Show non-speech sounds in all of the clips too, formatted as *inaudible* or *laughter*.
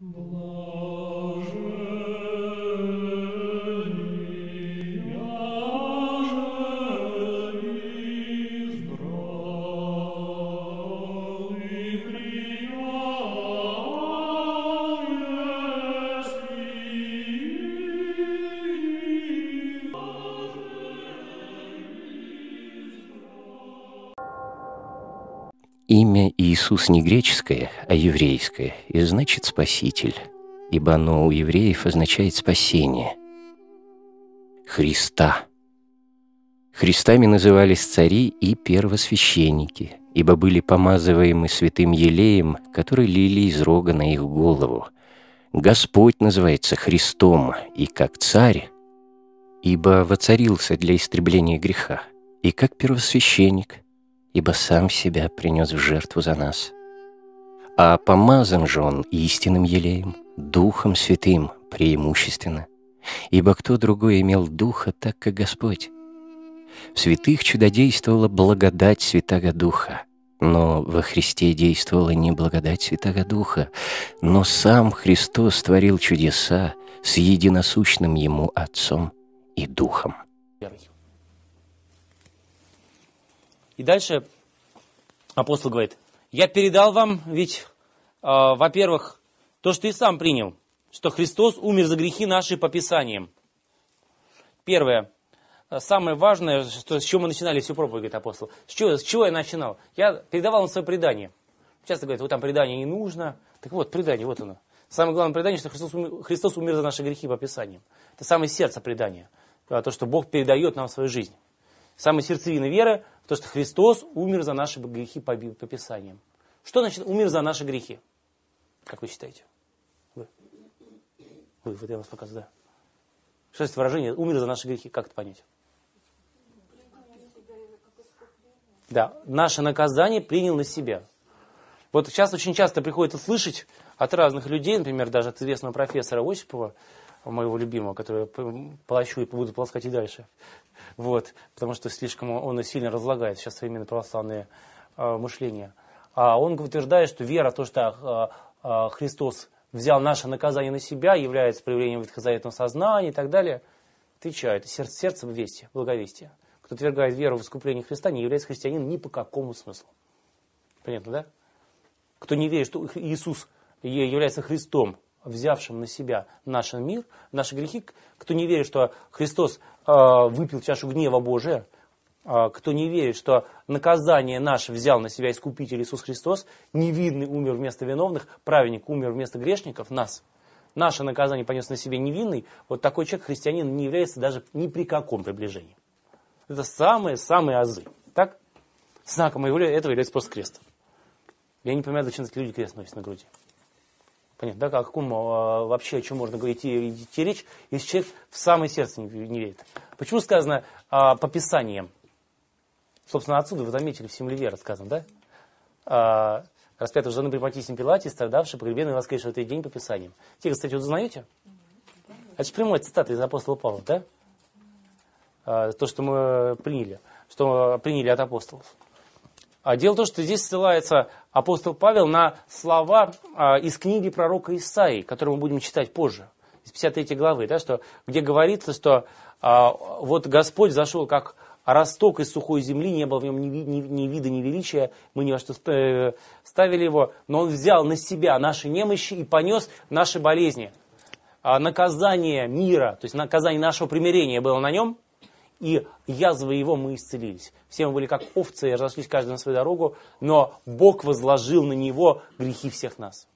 Below. Иисус не греческое, а еврейское, и значит «спаситель», ибо оно у евреев означает «спасение». Христа. Христами назывались цари и первосвященники, ибо были помазываемы святым елеем, который лили из рога на их голову. Господь называется Христом и как царь, ибо воцарился для истребления греха, и как первосвященник – ибо сам себя принес в жертву за нас. А помазан же он истинным елеем, Духом Святым преимущественно, ибо кто другой имел Духа, так как Господь? В святых чудодействовала благодать Святаго Духа, но во Христе действовала не благодать Святаго Духа, но сам Христос творил чудеса с единосущным Ему Отцом и Духом. И дальше апостол говорит, я передал вам ведь, э, во-первых, то, что ты сам принял, что Христос умер за грехи наши по Писаниям. Первое, а, самое важное, что, с чего мы начинали всю проповедь, говорит апостол. С чего, с чего я начинал? Я передавал им свое предание. Часто говорят, вот там предание не нужно. Так вот, предание, вот оно. Самое главное предание, что Христос умер, Христос умер за наши грехи по Писаниям. Это самое сердце предания. А, то, что Бог передает нам свою жизнь. Самое сердцевина веры, то, что Христос умер за наши грехи по, по Писаниям. Что значит умер за наши грехи? Как вы считаете? Вы. Вы, вот я вас показываю, да. Что есть выражение «умер за наши грехи»? Как это понять? Да, наше наказание принял на себя. Вот сейчас очень часто приходится слышать от разных людей, например, даже от известного профессора Осипова, моего любимого, который я плачу и буду полоскать и дальше. *laughs* Вот, потому что слишком он сильно разлагает сейчас именно православное э, а, мышление. А он утверждает, что вера, то, что э, э, Христос взял наше наказание на себя, является проявлением ветхозаветного сознания и так далее, отвечает, сердце, сердце вести, благовестие. Кто утверждает веру в искупление Христа, не является христианином ни по какому смыслу. Понятно, да? Кто не верит, что Иисус является Христом, взявшим на себя наш мир, наши грехи, кто не верит, что Христос а, выпил чашу гнева Божия, а, кто не верит, что наказание наше взял на себя Искупитель Иисус Христос, невинный умер вместо виновных, праведник умер вместо грешников, нас. Наше наказание понес на себе невинный, вот такой человек, христианин, не является даже ни при каком приближении. Это самые-самые азы. Так? Знаком этого является просто крест. Я не понимаю, зачем такие люди крест носят на груди. Понятно, да, о каком а, вообще, о чем можно говорить и идти речь, если человек в самое сердце не, не верит. Почему сказано а, по Писаниям? Собственно, отсюда вы заметили в Симлеве рассказано, да? А, распятый жены при Матисим Пилате, страдавший, погребенный воскресший в третий день по Писаниям. Те, кстати, вот узнаете? Это же прямой цитата из апостола Павла, да? А, то, что мы приняли, что приняли от апостолов. А дело в том, что здесь ссылается апостол Павел на слова а, из книги пророка Исаии, которую мы будем читать позже, из 53 главы, да, что, где говорится, что а, вот Господь зашел как росток из сухой земли, не было в нем ни, ни, ни вида, ни величия, мы ни во что э, ставили его, но он взял на себя наши немощи и понес наши болезни. А наказание мира, то есть наказание нашего примирения было на нем – и язвы его мы исцелились. Все мы были как овцы и разошлись каждый на свою дорогу, но Бог возложил на него грехи всех нас.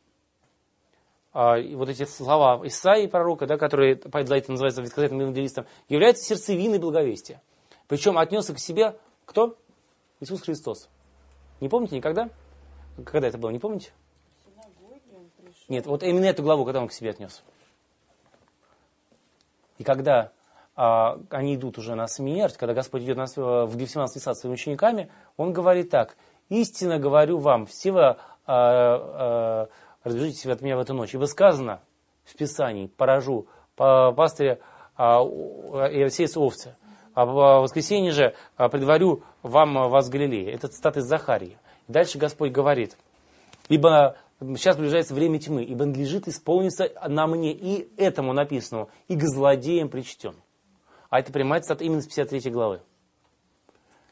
А, и вот эти слова Исаии пророка, да, которые за это называется ветхозаветным евангелистом, являются сердцевиной благовестия. Причем отнесся к себе кто? Иисус Христос. Не помните никогда? Когда это было, не помните? Нет, вот именно эту главу, когда он к себе отнес. И когда а, они идут уже на смерть, когда Господь идет на, э, в Гефсиманский сад своими учениками, Он говорит так, «Истинно говорю вам, все вы а, а, разбежитесь от меня в эту ночь, ибо сказано в Писании, поражу пастыря а, и сеется овцы, а, а в воскресенье же а, предварю вам вас Галилея». Это цитата из Захарии. Дальше Господь говорит, «Ибо сейчас приближается время тьмы, ибо надлежит исполниться на мне и этому написанному, и к злодеям причтен». А это прямая цитата именно с 53 главы,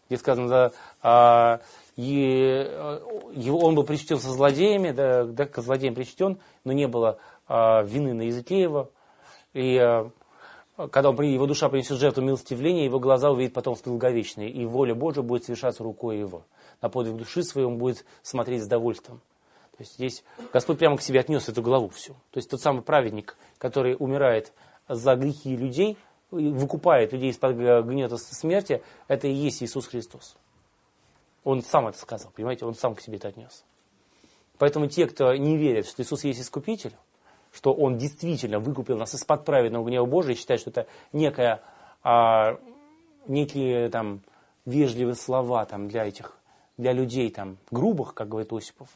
где сказано, да, а, и, э, его, он был причтен со злодеями, да, да, к злодеям причтен, но не было а, вины на языке его. И а, когда он, его душа принесет жертву милостивления, его глаза увидят потомство долговечное, и воля Божия будет совершаться рукой его. На подвиг души своей он будет смотреть с довольством. То есть здесь Господь прямо к себе отнес эту главу всю. То есть тот самый праведник, который умирает за грехи людей – выкупает людей из-под гнета смерти, это и есть Иисус Христос. Он сам это сказал, понимаете, он сам к себе это отнес. Поэтому те, кто не верит, что Иисус есть Искупитель, что Он действительно выкупил нас из-под праведного гнева Божия, считают, что это некая, а, некие там вежливые слова там, для этих, для людей там, грубых, как говорит Осипов,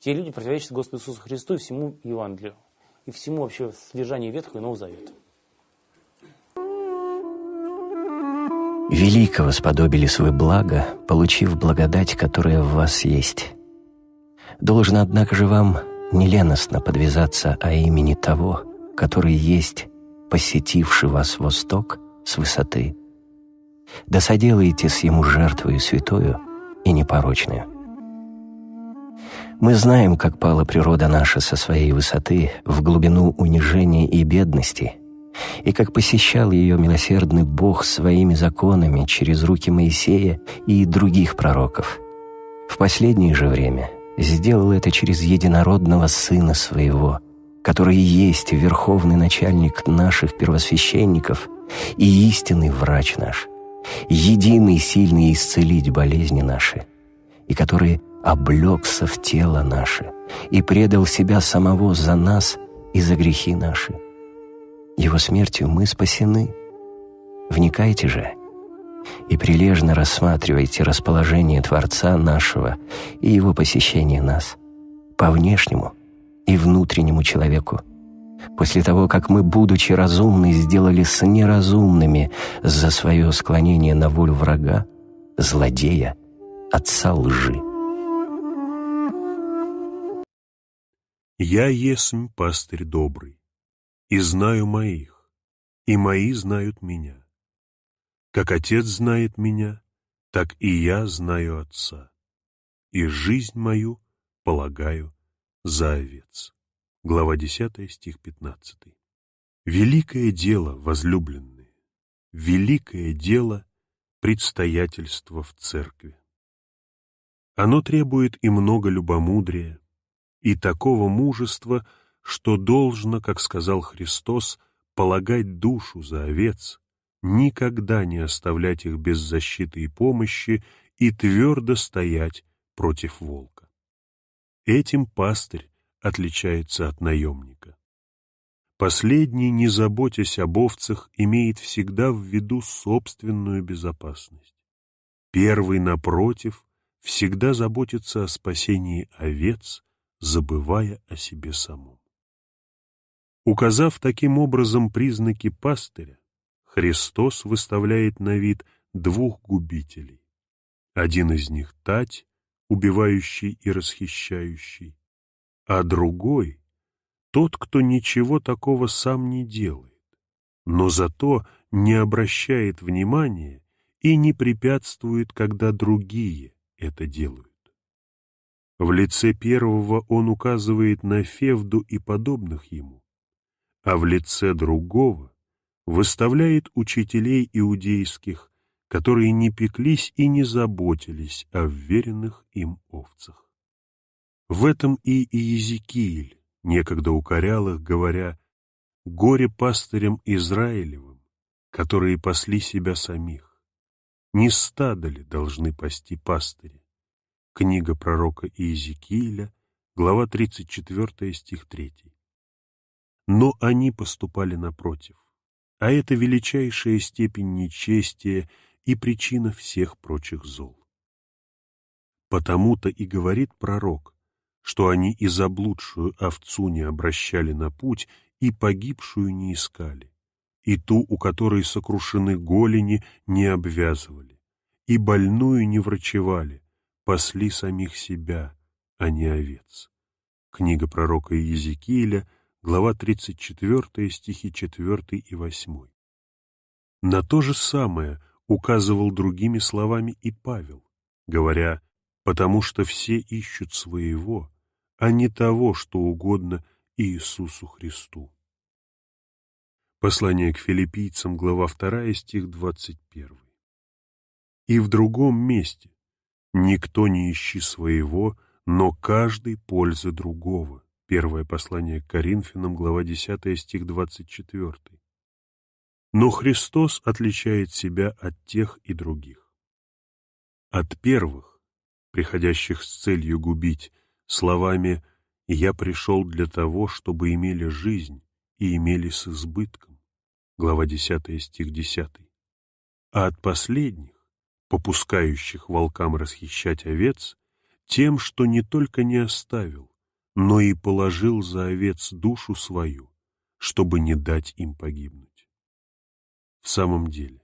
те люди противоречат Господу Иисусу Христу и всему Евангелию, и всему вообще содержанию Ветхого и Нового Завета. Великого сподобили свой благо, получив благодать, которая в вас есть. Должно, однако же, вам неленостно подвязаться о а имени того, который есть, посетивший вас восток с высоты. Да с ему жертвою святую и непорочную. Мы знаем, как пала природа наша со своей высоты в глубину унижения и бедности — и как посещал ее милосердный Бог своими законами через руки Моисея и других пророков. В последнее же время сделал это через единородного Сына Своего, который и есть верховный начальник наших первосвященников и истинный врач наш, единый сильный исцелить болезни наши, и который облегся в тело наше и предал себя самого за нас и за грехи наши, его смертью мы спасены. Вникайте же и прилежно рассматривайте расположение Творца нашего и его посещение нас по внешнему и внутреннему человеку. После того, как мы, будучи разумны, с неразумными за свое склонение на волю врага, злодея, отца лжи. «Я есмь пастырь добрый, и знаю моих, и мои знают меня. Как Отец знает меня, так и я знаю Отца, и жизнь мою полагаю за овец». Глава 10, стих 15. «Великое дело, возлюбленные, великое дело предстоятельства в церкви. Оно требует и много любомудрия, и такого мужества, что должно, как сказал Христос, полагать душу за овец, никогда не оставлять их без защиты и помощи и твердо стоять против волка. Этим пастырь отличается от наемника. Последний, не заботясь об овцах, имеет всегда в виду собственную безопасность. Первый, напротив, всегда заботится о спасении овец, забывая о себе самом. Указав таким образом признаки пастыря, Христос выставляет на вид двух губителей. Один из них — тать, убивающий и расхищающий, а другой — тот, кто ничего такого сам не делает, но зато не обращает внимания и не препятствует, когда другие это делают. В лице первого он указывает на Февду и подобных ему, а в лице другого выставляет учителей иудейских, которые не пеклись и не заботились о вверенных им овцах. В этом и Иезекииль некогда укорял их, говоря, «Горе пастырям Израилевым, которые пасли себя самих. Не стадо ли должны пасти пастыри?» Книга пророка Иезекииля, глава 34, стих 3. Но они поступали напротив. А это величайшая степень нечестия и причина всех прочих зол. Потому-то и говорит пророк, что они и заблудшую овцу не обращали на путь, и погибшую не искали, и ту, у которой сокрушены голени, не обвязывали, и больную не врачевали, пасли самих себя, а не овец. Книга пророка Иезекииля — глава 34, стихи 4 и 8. На то же самое указывал другими словами и Павел, говоря «потому что все ищут своего, а не того, что угодно Иисусу Христу». Послание к филиппийцам, глава 2, стих 21. И в другом месте «Никто не ищи своего, но каждый пользы другого, Первое послание к Коринфянам, глава 10, стих 24. Но Христос отличает себя от тех и других. От первых, приходящих с целью губить, словами «Я пришел для того, чтобы имели жизнь и имели с избытком» глава 10, стих 10, а от последних, попускающих волкам расхищать овец, тем, что не только не оставил, но и положил за овец душу свою, чтобы не дать им погибнуть. В самом деле,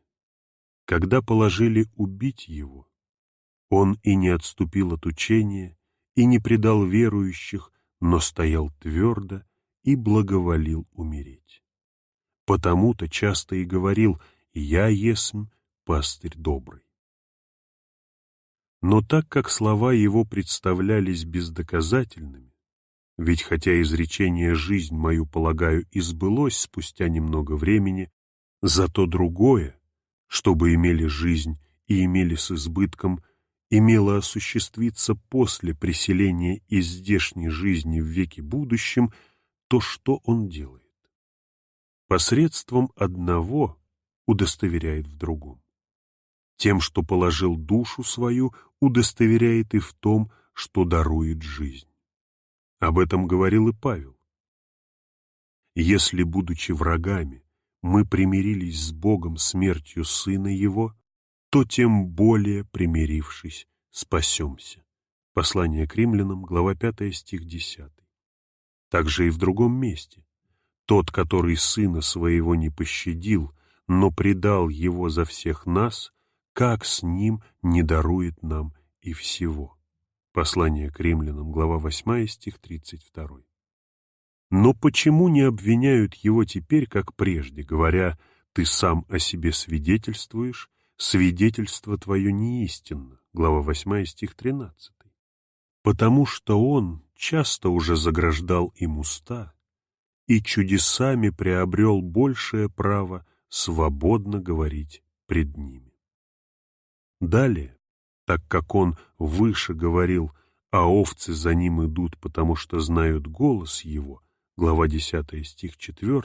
когда положили убить его, он и не отступил от учения, и не предал верующих, но стоял твердо и благоволил умереть. Потому-то часто и говорил «Я есмь пастырь добрый». Но так как слова его представлялись бездоказательными, ведь хотя изречение «жизнь мою, полагаю, избылось спустя немного времени», зато другое, чтобы имели жизнь и имели с избытком, имело осуществиться после преселения из здешней жизни в веке будущем, то что он делает? Посредством одного удостоверяет в другом. Тем, что положил душу свою, удостоверяет и в том, что дарует жизнь. Об этом говорил и Павел. Если, будучи врагами, мы примирились с Богом смертью Сына Его, то тем более, примирившись, спасемся. Послание к римлянам, глава 5, стих 10. Также и в другом месте. Тот, который Сына Своего не пощадил, но предал Его за всех нас, как с Ним не дарует нам и всего. Послание к римлянам, глава 8, стих 32. Но почему не обвиняют его теперь, как прежде, говоря «ты сам о себе свидетельствуешь, свидетельство твое неистинно», глава 8, стих 13? Потому что он часто уже заграждал им уста и чудесами приобрел большее право свободно говорить пред ними. Далее так как он выше говорил, а овцы за ним идут, потому что знают голос его, глава 10 стих 4,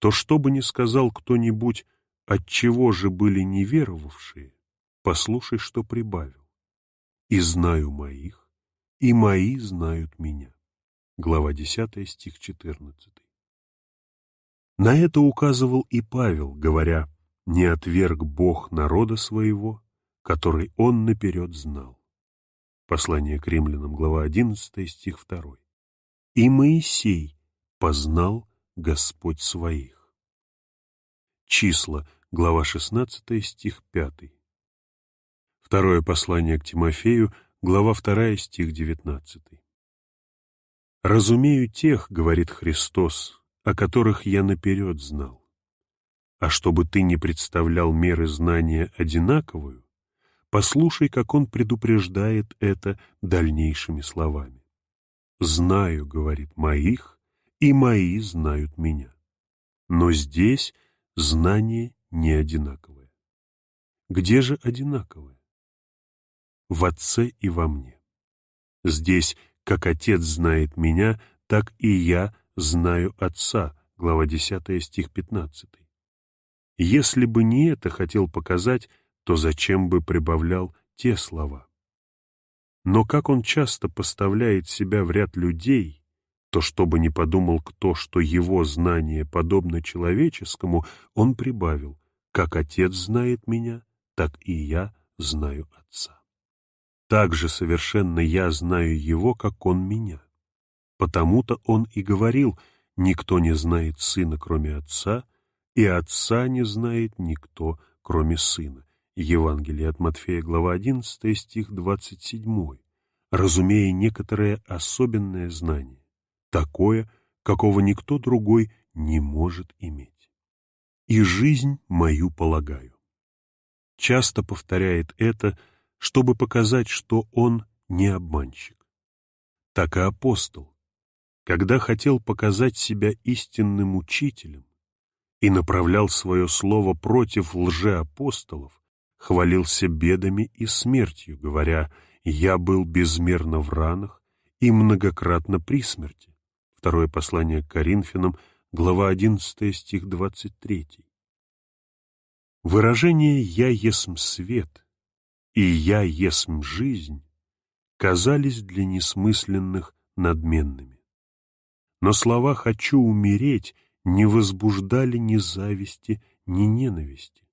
то что бы ни сказал кто-нибудь, от чего же были неверовавшие, послушай, что прибавил. «И знаю моих, и мои знают меня». Глава 10, стих 14. На это указывал и Павел, говоря, «Не отверг Бог народа своего, который он наперед знал. Послание к римлянам, глава 11, стих 2. «И Моисей познал Господь своих». Числа, глава 16, стих 5. Второе послание к Тимофею, глава 2, стих 19. «Разумею тех, — говорит Христос, — о которых я наперед знал. А чтобы ты не представлял меры знания одинаковую, Послушай, как он предупреждает это дальнейшими словами. «Знаю, — говорит, — моих, и мои знают меня. Но здесь знание не одинаковое. Где же одинаковое? В Отце и во мне. Здесь, как Отец знает меня, так и я знаю Отца, глава 10, стих 15. Если бы не это хотел показать то зачем бы прибавлял те слова? Но как он часто поставляет себя в ряд людей, то чтобы не подумал кто, что его знание подобно человеческому, он прибавил «Как отец знает меня, так и я знаю отца». Так же совершенно я знаю его, как он меня. Потому-то он и говорил «Никто не знает сына, кроме отца, и отца не знает никто, кроме сына». Евангелие от Матфея, глава 11, стих 27, разумея некоторое особенное знание, такое, какого никто другой не может иметь. «И жизнь мою полагаю». Часто повторяет это, чтобы показать, что он не обманщик. Так и апостол, когда хотел показать себя истинным учителем и направлял свое слово против лжеапостолов, хвалился бедами и смертью, говоря «Я был безмерно в ранах и многократно при смерти». Второе послание к Коринфянам, глава 11, стих 23. Выражение «я есм свет» и «я есм жизнь» казались для несмысленных надменными. Но слова «хочу умереть» не возбуждали ни зависти, ни ненависти.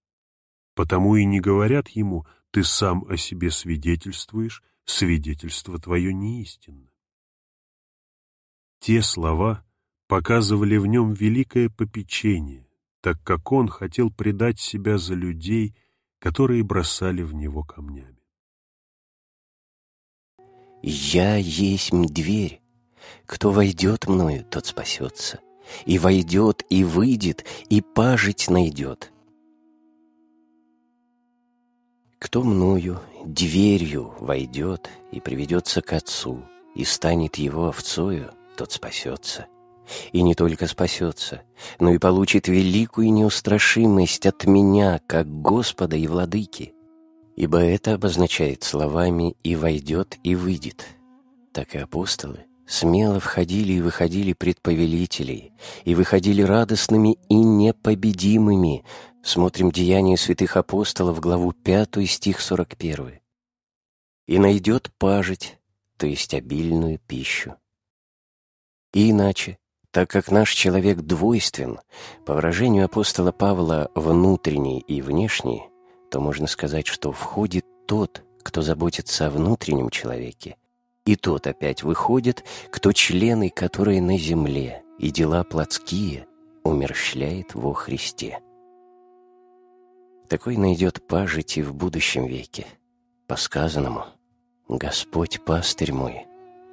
Потому и не говорят ему, ты сам о себе свидетельствуешь, свидетельство твое неистинно. Те слова показывали в нем великое попечение, так как он хотел предать себя за людей, которые бросали в него камнями. «Я есть дверь. Кто войдет мною, тот спасется. И войдет, и выйдет, и пажить найдет. Кто мною, дверью войдет и приведется к отцу, и станет его овцою, тот спасется. И не только спасется, но и получит великую неустрашимость от меня, как Господа и Владыки. Ибо это обозначает словами «и войдет, и выйдет». Так и апостолы смело входили и выходили пред повелителей, и выходили радостными и непобедимыми, Смотрим Деяния святых апостолов, главу 5, стих 41. «И найдет пажить, то есть обильную пищу». И иначе, так как наш человек двойствен, по выражению апостола Павла «внутренний» и «внешний», то можно сказать, что входит тот, кто заботится о внутреннем человеке, и тот опять выходит, кто члены, которые на земле, и дела плотские умерщвляет во Христе такой найдет пажить и в будущем веке. По сказанному, «Господь пастырь мой,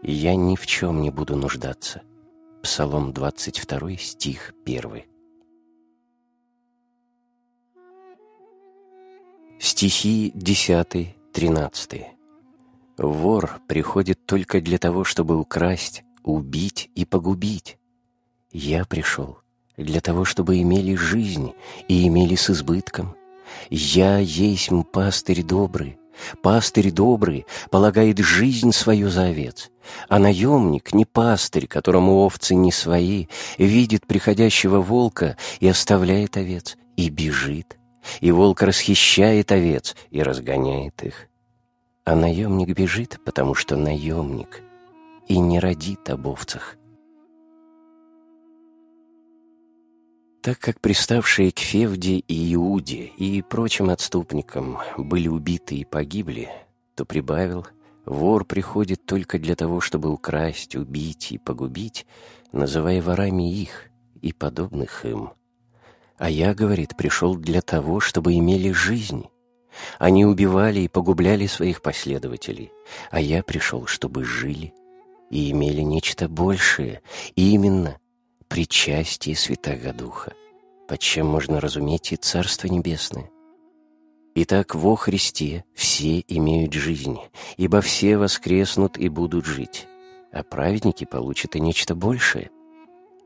и я ни в чем не буду нуждаться». Псалом 22, стих 1. Стихи 10, 13. Вор приходит только для того, чтобы украсть, убить и погубить. Я пришел для того, чтобы имели жизнь и имели с избытком – «Я есть пастырь добрый, Пастырь добрый полагает жизнь свою за овец, а наемник не пастырь, которому овцы не свои, видит приходящего волка и оставляет овец, и бежит, и волк расхищает овец и разгоняет их. А наемник бежит, потому что наемник, и не родит об овцах. Так как приставшие к Февде и Иуде и прочим отступникам были убиты и погибли, то прибавил, вор приходит только для того, чтобы украсть, убить и погубить, называя ворами их и подобных им. А я, говорит, пришел для того, чтобы имели жизнь. Они убивали и погубляли своих последователей, а я пришел, чтобы жили и имели нечто большее, и именно причастии Святаго Духа, под чем можно разуметь и Царство Небесное. Итак, во Христе все имеют жизнь, ибо все воскреснут и будут жить, а праведники получат и нечто большее,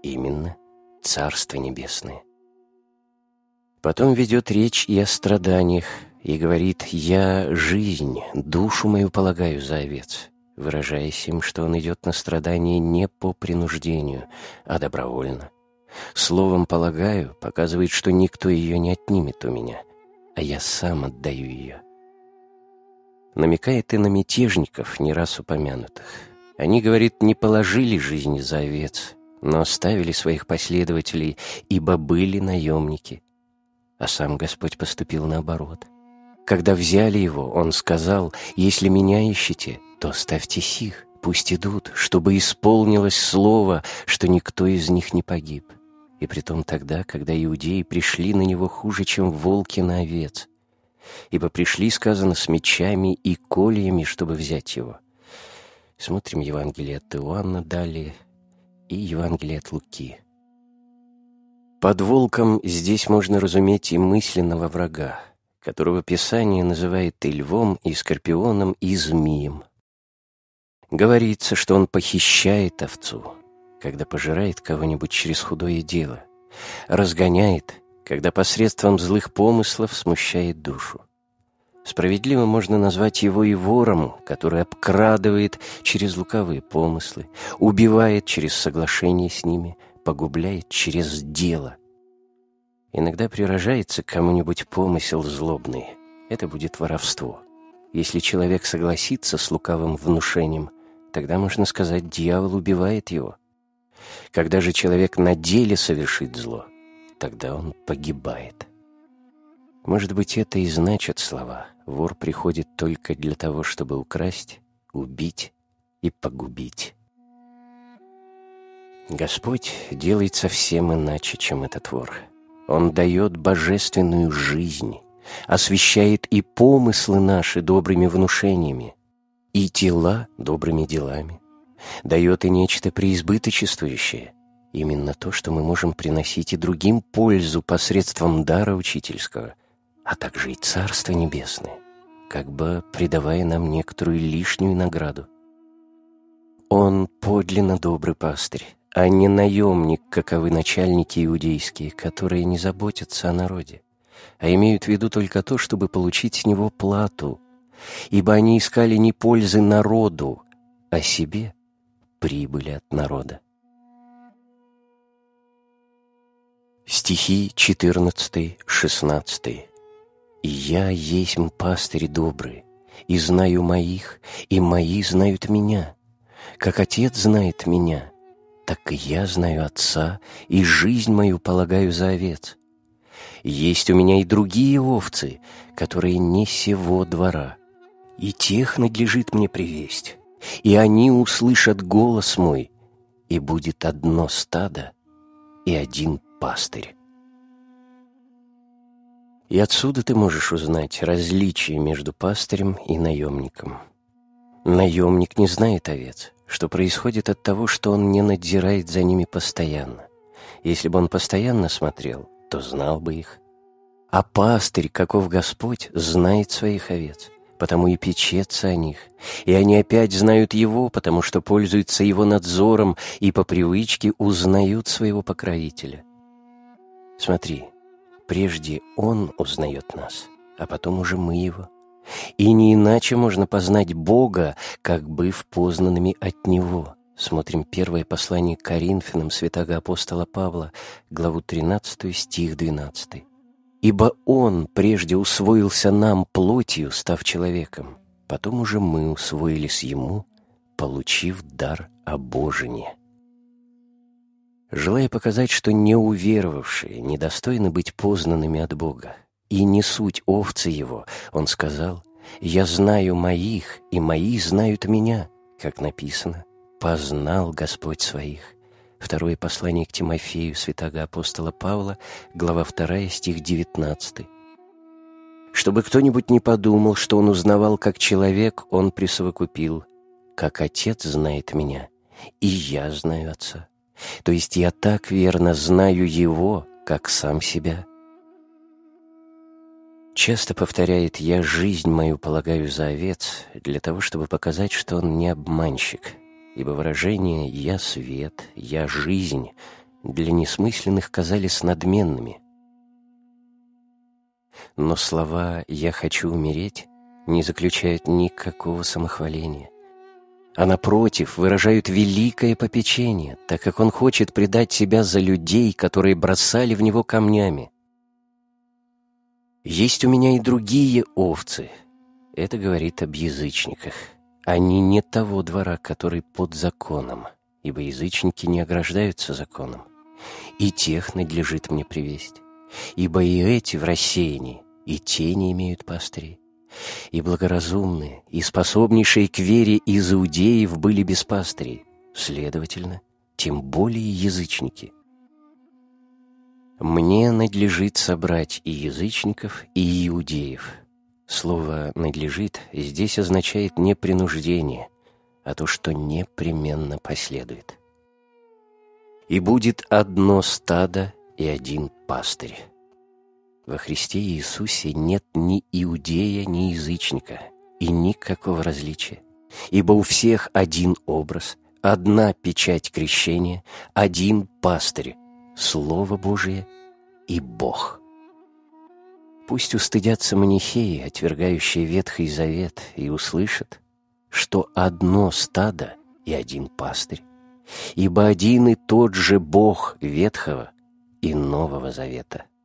именно Царство Небесное. Потом ведет речь и о страданиях, и говорит «Я жизнь, душу мою полагаю за овец» выражаясь им, что он идет на страдания не по принуждению, а добровольно. Словом «полагаю» показывает, что никто ее не отнимет у меня, а я сам отдаю ее. Намекает и на мятежников, не раз упомянутых. Они, говорит, не положили жизни за овец, но оставили своих последователей, ибо были наемники. А сам Господь поступил наоборот. Когда взяли его, он сказал, «Если меня ищете, то ставьте сих, пусть идут, чтобы исполнилось слово, что никто из них не погиб. И притом тогда, когда иудеи пришли на него хуже, чем волки на овец. Ибо пришли, сказано, с мечами и кольями, чтобы взять его. Смотрим Евангелие от Иоанна далее и Евангелие от Луки. Под волком здесь можно разуметь и мысленного врага, которого Писание называет и львом, и скорпионом, и змеем — Говорится, что он похищает овцу, когда пожирает кого-нибудь через худое дело, разгоняет, когда посредством злых помыслов смущает душу. Справедливо можно назвать его и вором, который обкрадывает через луковые помыслы, убивает через соглашение с ними, погубляет через дело. Иногда прирожается кому-нибудь помысел злобный. Это будет воровство. Если человек согласится с лукавым внушением, тогда можно сказать, дьявол убивает его. Когда же человек на деле совершит зло, тогда он погибает. Может быть, это и значат слова «вор приходит только для того, чтобы украсть, убить и погубить». Господь делает совсем иначе, чем этот вор. Он дает божественную жизнь, освещает и помыслы наши добрыми внушениями, и тела добрыми делами. Дает и нечто преизбыточествующее, именно то, что мы можем приносить и другим пользу посредством дара учительского, а также и Царство Небесное, как бы придавая нам некоторую лишнюю награду. Он подлинно добрый пастырь, а не наемник, каковы начальники иудейские, которые не заботятся о народе, а имеют в виду только то, чтобы получить с него плату, ибо они искали не пользы народу, а себе прибыли от народа. Стихи 14-16 «И я есть пастырь добрый, и знаю моих, и мои знают меня. Как Отец знает меня, так и я знаю Отца, и жизнь мою полагаю за овец. Есть у меня и другие овцы, которые не сего двора и тех надлежит мне привесть, и они услышат голос мой, и будет одно стадо и один пастырь. И отсюда ты можешь узнать различие между пастырем и наемником. Наемник не знает овец, что происходит от того, что он не надзирает за ними постоянно. Если бы он постоянно смотрел, то знал бы их. А пастырь, каков Господь, знает своих овец – потому и печется о них. И они опять знают Его, потому что пользуются Его надзором и по привычке узнают своего покровителя. Смотри, прежде Он узнает нас, а потом уже мы Его. И не иначе можно познать Бога, как быв познанными от Него. Смотрим первое послание к Коринфянам святого апостола Павла, главу 13, стих 12. Ибо Он прежде усвоился нам плотью, став человеком, потом уже мы усвоились Ему, получив дар обожения. Желая показать, что неуверовавшие недостойны быть познанными от Бога, и не суть овцы Его, Он сказал, «Я знаю моих, и мои знают меня», как написано, «познал Господь своих». Второе послание к Тимофею святого апостола Павла, глава 2, стих 19. Чтобы кто-нибудь не подумал, что он узнавал как человек, он присовокупил «Как Отец знает меня, и я знаю Отца». То есть я так верно знаю Его, как сам себя. Часто повторяет «я жизнь мою полагаю за овец» для того, чтобы показать, что он не обманщик – ибо выражения «я свет», «я жизнь» для несмысленных казались надменными. Но слова «я хочу умереть» не заключают никакого самохваления, а напротив выражают великое попечение, так как он хочет предать себя за людей, которые бросали в него камнями. «Есть у меня и другие овцы», — это говорит об язычниках — они не того двора, который под законом, ибо язычники не ограждаются законом. И тех надлежит мне привесть, ибо и эти в рассеянии, и те не имеют пастырей. И благоразумные, и способнейшие к вере из иудеев были без пастырей, следовательно, тем более язычники. Мне надлежит собрать и язычников, и иудеев — Слово «надлежит» здесь означает не принуждение, а то, что непременно последует. «И будет одно стадо и один пастырь». Во Христе Иисусе нет ни иудея, ни язычника и никакого различия, ибо у всех один образ, одна печать крещения, один пастырь, Слово Божие и Бог – Пусть устыдятся манихеи, отвергающие Ветхий Завет, и услышат, что одно стадо и один пастырь, ибо один и тот же Бог Ветхого и Нового Завета —